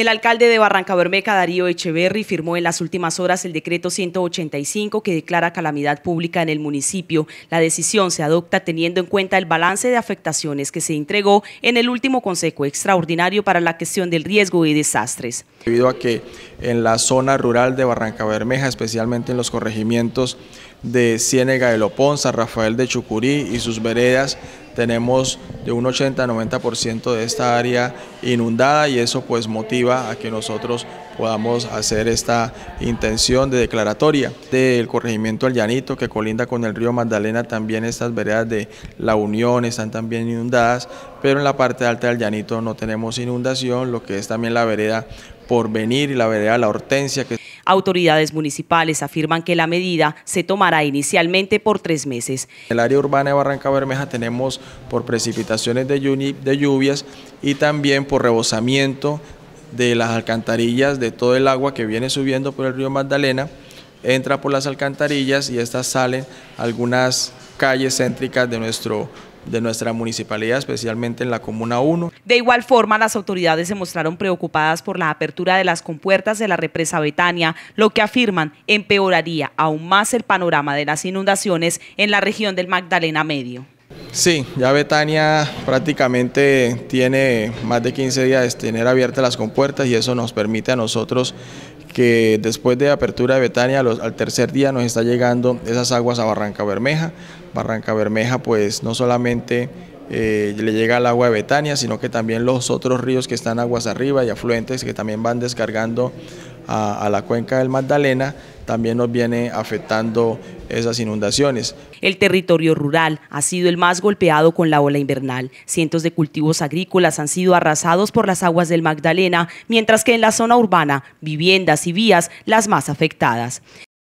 El alcalde de Barranca Bermeja, Darío Echeverri, firmó en las últimas horas el decreto 185 que declara calamidad pública en el municipio. La decisión se adopta teniendo en cuenta el balance de afectaciones que se entregó en el último Consejo Extraordinario para la Gestión del Riesgo y Desastres. Debido a que en la zona rural de Barranca Bermeja, especialmente en los corregimientos de Ciénega de Lopón, San Rafael de Chucurí y sus veredas, tenemos de un 80-90% de esta área inundada y eso pues motiva a que nosotros podamos hacer esta intención de declaratoria del corregimiento al Llanito que colinda con el río Magdalena, también estas veredas de La Unión están también inundadas, pero en la parte alta del Llanito no tenemos inundación, lo que es también la vereda por venir y la vereda La Hortensia. Que... Autoridades municipales afirman que la medida se tomará inicialmente por tres meses. En el área urbana de Barranca Bermeja tenemos por precipitaciones de, lluvias y también por rebosamiento de las alcantarillas, de todo el agua que viene subiendo por el río Magdalena, entra por las alcantarillas y estas salen algunas calles céntricas de nuestro de nuestra municipalidad, especialmente en la Comuna 1. De igual forma, las autoridades se mostraron preocupadas por la apertura de las compuertas de la represa Betania, lo que afirman empeoraría aún más el panorama de las inundaciones en la región del Magdalena Medio. Sí, ya Betania prácticamente tiene más de 15 días de tener abiertas las compuertas y eso nos permite a nosotros que después de apertura de Betania, al tercer día nos está llegando esas aguas a Barranca Bermeja. Barranca Bermeja pues no solamente eh, le llega el agua de Betania, sino que también los otros ríos que están aguas arriba y afluentes que también van descargando a, la cuenca del Magdalena, también nos viene afectando esas inundaciones. El territorio rural ha sido el más golpeado con la ola invernal. Cientos de cultivos agrícolas han sido arrasados por las aguas del Magdalena, mientras que en la zona urbana, viviendas y vías las más afectadas.